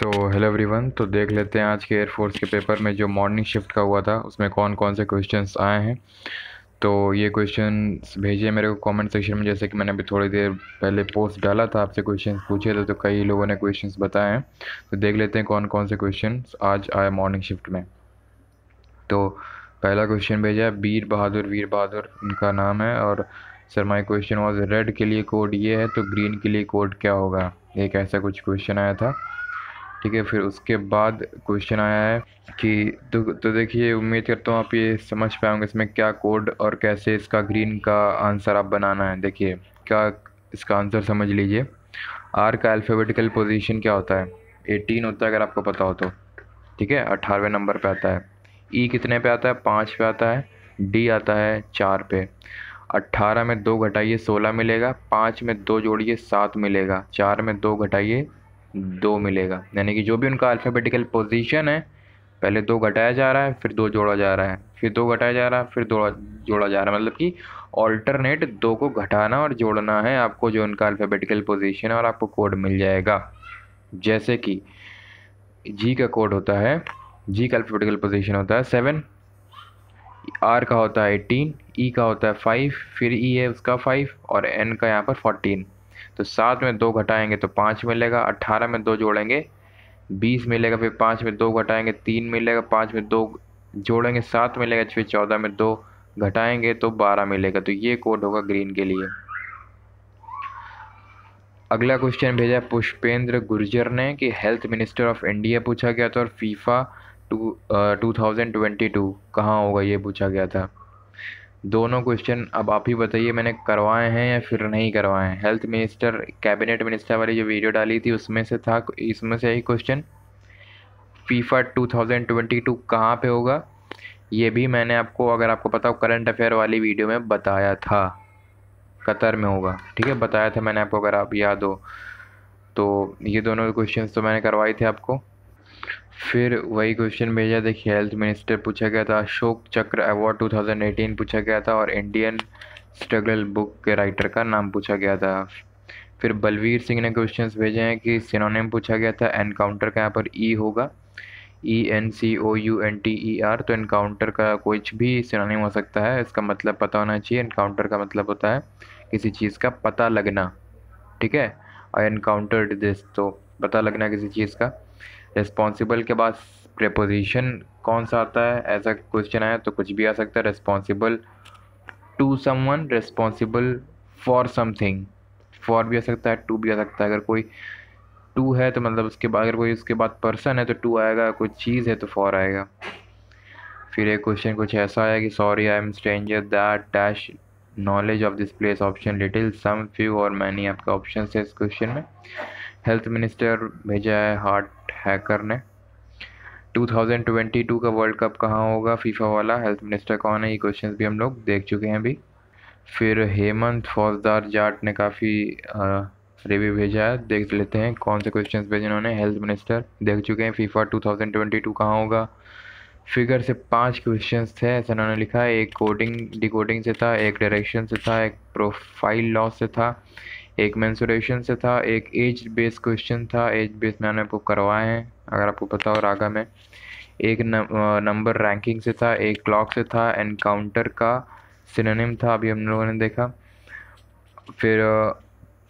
so hello everyone तो देख लेते हैं आज के एयरफोर्स के पेपर में जो मॉर्निंग शिफ्ट का हुआ था उसमें कौन कौन से क्वेश्चंस आए हैं तो ये क्वेश्चन भेजिए मेरे को कमेंट सेक्शन में जैसे कि मैंने अभी थोड़ी देर पहले पोस्ट डाला था आपसे क्वेश्चन पूछे थे तो कई लोगों ने क्वेश्चन बताए हैं तो देख लेते हैं कौन कौन से क्वेश्चन आज आए मॉर्निंग शिफ्ट में तो पहला क्वेश्चन भेजा है वीर बहादुर वीर बहादुर उनका नाम है और sir my question was red के लिए कोड ये है तो ग्रीन के लिए कोड क्या होगा एक ऐसा कुछ क्वेश्चन आया था ठीक है फिर उसके बाद क्वेश्चन आया है कि तो तो देखिए उम्मीद करता हूँ आप ये समझ पाएंगे इसमें क्या कोड और कैसे इसका ग्रीन का आंसर आप बनाना है देखिए क्या इसका आंसर समझ लीजिए आर का अल्फ़ाबेटिकल पोजीशन क्या होता है एटीन होता है अगर आपको पता हो तो ठीक है अठारहवें नंबर पर आता है ई e कितने पर आता है पाँच पे आता है डी आता है चार पे अट्ठारह में दो घटाइए सोलह मिलेगा पाँच में दो जोड़िए सात मिलेगा चार में दो घटाइए दो मिलेगा यानी कि जो भी उनका अल्फ़ाबेटिकल पोजीशन है पहले दो घटाया जा रहा है फिर दो जोड़ा जा रहा है फिर दो घटाया जा रहा है फिर दो जोड़ा जा रहा है मतलब कि ऑल्टरनेट दो को घटाना और जोड़ना है आपको जो उनका अल्फ़ाबेटिकल पोजीशन है और आपको कोड मिल जाएगा जैसे कि जी का कोड होता है जी का अल्फ़ाबेटिकल पोजीशन होता है सेवन आर का होता है एटीन ई e का होता है फाइव फिर ई e है उसका फाइव और एन का यहाँ पर फोर्टीन तो सात में दो घटाएंगे तो पाँच मिलेगा अट्ठारह में दो जोड़ेंगे बीस मिलेगा फिर पाँच में दो घटाएंगे तीन मिलेगा पाँच में दो जोड़ेंगे सात मिलेगा फिर चौदह में दो घटाएंगे तो बारह मिलेगा तो ये कोड होगा ग्रीन के लिए अगला क्वेश्चन भेजा पुष्पेंद्र गुर्जर ने कि हेल्थ मिनिस्टर ऑफ इंडिया पूछा गया था और FIFA two two thousand twenty two कहाँ होगा ये पूछा गया था दोनों क्वेश्चन अब आप ही बताइए मैंने करवाए हैं या फिर नहीं करवाए हैं हेल्थ मिनिस्टर कैबिनेट मिनिस्टर वाली जो वीडियो डाली थी उसमें से था इसमें से ही क्वेश्चन फीफा 2022 कहाँ पर होगा ये भी मैंने आपको अगर आपको पता हो करंट अफेयर वाली वीडियो में बताया था कतर में होगा ठीक है बताया था मैंने आपको अगर आप याद हो तो ये दोनों क्वेश्चन तो मैंने करवाए थे आपको फिर वही क्वेश्चन भेजा देखिए हेल्थ मिनिस्टर पूछा गया था अशोक चक्र अवार्ड 2018 पूछा गया था और इंडियन स्ट्रगल बुक के राइटर का नाम पूछा गया था फिर बलवीर सिंह ने क्वेश्चन भेजे हैं कि सिनोनिम पूछा गया था एनकाउंटर का यहाँ पर ई e होगा E N C O U N T E R तो इनकाउंटर का कुछ भी सिनोनिम हो सकता है इसका मतलब पता होना चाहिए इनकाउंटर का मतलब होता है किसी चीज़ का पता लगना ठीक है और एनकाउंटर दिस तो पता लगना किसी चीज़ का रिस्पॉन्सिबल के बाद प्रपोजिशन कौन सा आता है ऐसा क्वेश्चन आया तो कुछ भी आ सकता है responsible to someone responsible for something for भी आ सकता है टू भी आ सकता है अगर कोई टू है तो मतलब उसके बाद अगर कोई उसके बाद पर्सन है तो टू आएगा कोई चीज़ है तो फॉर आएगा फिर एक क्वेश्चन कुछ ऐसा आया कि sorry I am stranger that dash knowledge of this place option little some few और मैनी आपके ऑप्शन है इस क्वेश्चन में हेल्थ मिनिस्टर भेजा है हार्ट हैकर ने 2022 का वर्ल्ड कप कहाँ होगा फीफा वाला हेल्थ मिनिस्टर कौन है ये क्वेश्चंस भी हम लोग देख चुके हैं अभी फिर हेमंत फौजदार जाट ने काफ़ी रिव्यू भेजा है देख लेते हैं कौन से क्वेश्चंस भेजे उन्होंने हेल्थ मिनिस्टर देख चुके हैं फीफा 2022 कहाँ होगा फिगर से पांच क्वेश्चंस थे ऐसा उन्होंने लिखा है एक कोडिंग डिकोडिंग से था एक डायरेक्शन से था एक प्रोफाइल लॉस से था एक मैंसुरेशन से था एक एज बेस क्वेश्चन था एज बेस मैंने आपको करवाए हैं अगर आपको पता हो रागा में एक नंबर रैंकिंग से था एक क्लॉक से था एनकाउंटर का सिनोनिम था अभी हम लोगों ने देखा फिर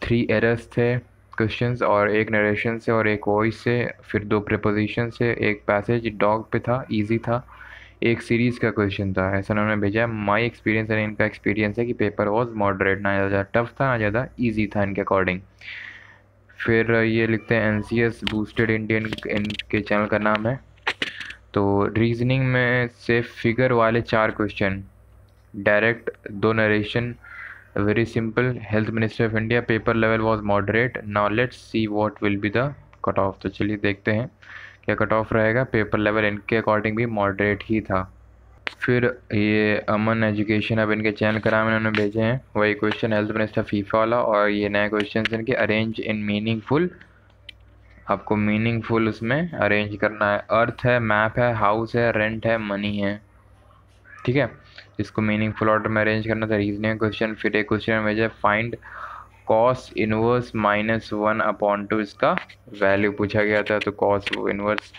थ्री एरर्स थे क्वेश्चंस और एक नरेशन से और एक वॉइस से फिर दो प्रपोजिशन से एक पैसेज डॉग पे था इजी था एक सीरीज़ का क्वेश्चन था ऐसा उन्होंने भेजा माई एक्सपीरियंस एंड इनका एक्सपीरियंस है कि पेपर वॉज मॉडरेट ना ज़्यादा टफ था ना ज़्यादा ईजी था इनके अकॉर्डिंग फिर ये लिखते हैं N C S boosted Indian इनके चैनल का नाम है तो रीजनिंग में से फिगर वाले चार क्वेश्चन डायरेक्ट दो narration very simple health minister of India paper level was moderate नॉलेट let's see what will be the cut off तो चलिए देखते हैं या कट ऑफ रहेगा पेपर लेवल इनके अकॉर्डिंग भी मॉडरेट ही था फिर ये अमन एजुकेशन अब इनके चैनल का नाम इन्होंने भेजे हैं वही क्वेश्चन हेल्थ मिनिस्टर फीफा वाला और ये नए क्वेश्चन इनके अरेंज इन मीनिंगफुल आपको मीनिंगफुल उसमें अरेंज करना है अर्थ है मैप है हाउस है रेंट है मनी है ठीक है इसको मीनिंगफुल ऑर्डर में अरेंज करना था रीजनिंग क्वेश्चन फिर एक क्वेश्चन भेजा find cos inverse minus one upon two इसका वैल्यू पूछा गया था तो कॉस इनवर्स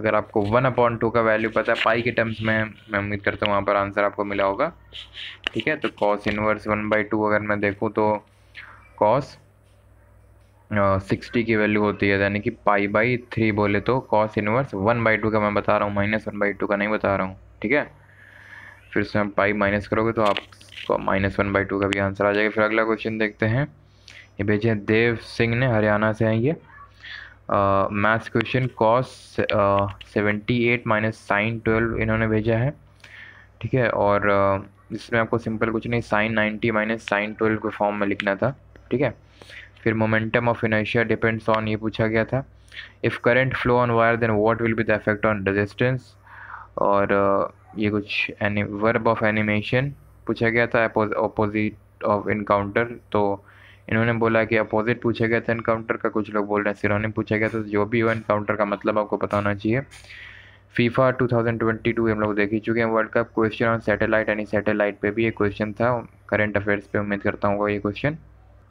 अगर आपको वन अपॉन टू का वैल्यू पता है पाई के टर्म्स में मैं उम्मीद करता हूँ वहाँ पर आंसर आपको मिला होगा ठीक है तो cos inverse one by two अगर मैं देखूँ तो कॉस सिक्सटी की वैल्यू होती है यानी कि पाई बाई थ्री बोले तो cos inverse one by two का मैं बता रहा हूँ माइनस वन बाई टू का नहीं बता रहा हूँ ठीक है फिर उसमें पाई माइनस करोगे तो आप माइनस वन बाई टू का भी आंसर आ जाएगा फिर अगला क्वेश्चन देखते हैं ये भेजे हैं देव सिंह ने हरियाणा से हैं ये maths question cos seventy eight minus sine twelve इन्होंने भेजा है ठीक है और uh, इसमें आपको सिंपल कुछ नहीं sine ninety minus sine twelve के फॉर्म में लिखना था ठीक है फिर momentum of inertia depends on ये पूछा गया था if current flow on wire then what will be the effect on resistance और uh, ये कुछ वर्ब ऑफ एनिमेशन पूछा गया था अपोजिट ऑफ इनकाउंटर तो इन्होंने बोला कि अपोजिट पूछे गए थे इनकाउंटर का कुछ लोग बोल रहे हैं सिरोनिम पूछा गया था तो जो भी हो इनकाउंटर का मतलब आपको पता होना चाहिए फीफा 2022 हम लोग देख ही चुके हैं world cup question on satellite यानी सैटेलाइट पे भी एक क्वेश्चन था करंट अफेयर्स पे उम्मीद करता हूँ ये क्वेश्चन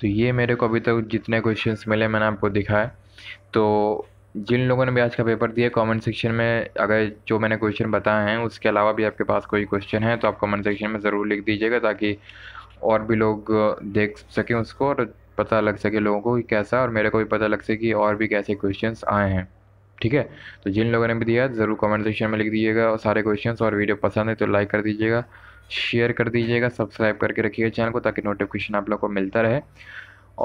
तो ये मेरे को अभी तक तो जितने क्वेश्चंस मिले मैंने आपको दिखाया तो जिन लोगों ने भी आज का पेपर दिया कमेंट सेक्शन में अगर जो मैंने क्वेश्चन बताए हैं उसके अलावा भी आपके पास कोई क्वेश्चन है तो आप कमेंट सेक्शन में ज़रूर लिख दीजिएगा ताकि और भी लोग देख सकें उसको और पता लग सके लोगों को कि कैसा और मेरे को भी पता लग सके कि और भी कैसे क्वेश्चंस आए हैं ठीक है तो जिन लोगों ने भी दिया ज़रूर कमेंट सेक्शन में लिख दीजिएगा और सारे क्वेश्चंस और वीडियो पसंद है तो लाइक कर दीजिएगा शेयर कर दीजिएगा सब्सक्राइब करके रखिएगा चैनल को ताकि नोटिफिकेशन आप लोग को मिलता रहे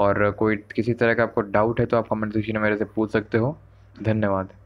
और कोई किसी तरह का आपको डाउट है तो आप कमेंट सेक्शन में मेरे से पूछ सकते हो धन्यवाद